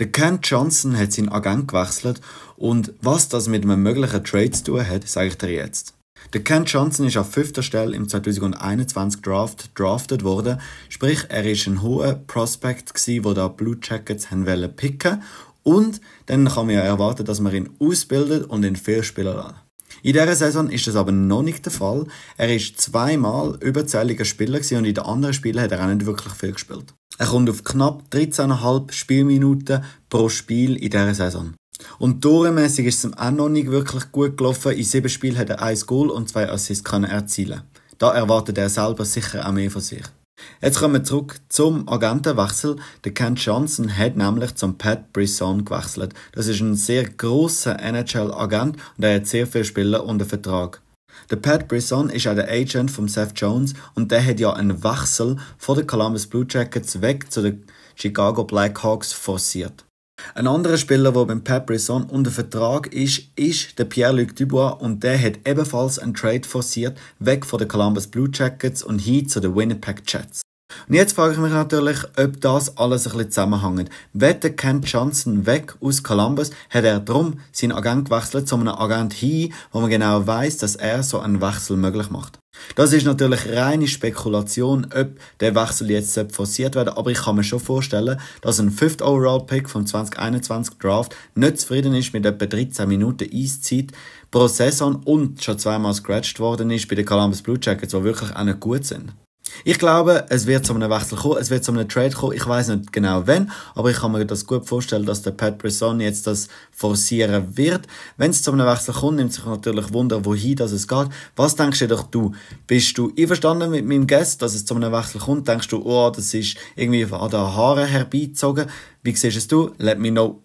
Der Ken Johnson hat seinen Agent gewechselt und was das mit einem möglichen Trade zu tun hat, sage ich dir jetzt. Der Ken Johnson ist auf fünfter Stelle im 2021 Draft drafted worden, sprich er war ein hoher Prospect gsi, wo da Blue Jackets haben wollen picken und dann kann man ja erwarten, dass man ihn ausbildet und ihn viel spielen lässt. In dieser Saison ist das aber noch nicht der Fall. Er ist zweimal überzähliger Spieler und in den anderen Spielen hat er auch nicht wirklich viel gespielt. Er kommt auf knapp 13,5 Spielminuten pro Spiel in dieser Saison. Und toremäßig ist es ihm auch noch nicht wirklich gut gelaufen. In sieben Spielen hat er ein Goal und zwei Assists können erzielen. Da erwartet er selber sicher auch mehr von sich. Jetzt kommen wir zurück zum Agentenwechsel. Der Ken Johnson hat nämlich zum Pat Brisson gewechselt. Das ist ein sehr großer NHL-Agent und er hat sehr viele Spieler unter Vertrag. Der Pat Brisson ist auch der Agent von Seth Jones und der hat ja einen Wechsel von den Columbus Blue Jackets weg zu den Chicago Blackhawks forciert. Ein anderer Spieler, der beim Pat Brisson unter Vertrag ist, ist der Pierre-Luc Dubois und der hat ebenfalls einen Trade forciert, weg von den Columbus Blue Jackets und hin zu den Winnipeg Jets. Und jetzt frage ich mich natürlich, ob das alles ein bisschen zusammenhängt. Wette Kent Johnson weg aus Columbus, hat er drum seinen Agent gewechselt zu einem Agent hin, wo man genau weiß, dass er so einen Wechsel möglich macht. Das ist natürlich reine Spekulation, ob der Wechsel jetzt forciert werden aber ich kann mir schon vorstellen, dass ein 5. Overall Pick vom 2021 Draft nicht zufrieden ist mit etwa 13 Minuten Eiszeit pro Saison und schon zweimal scratched worden ist bei den Columbus Blue Jackets, die wirklich auch nicht gut sind. Ich glaube, es wird zu einem Wechsel kommen, es wird zu einem Trade kommen. Ich weiß nicht genau wann, aber ich kann mir das gut vorstellen, dass der Pat Brisson jetzt das forcieren wird. Wenn es zu einem Wechsel kommt, nimmt sich natürlich Wunder, wohin das es geht. Was denkst du doch du? Bist du einverstanden mit meinem Gast, dass es zu einem Wechsel kommt? Denkst du, oh, das ist irgendwie an den Haaren herbeizogen? Wie siehst du es Let me know.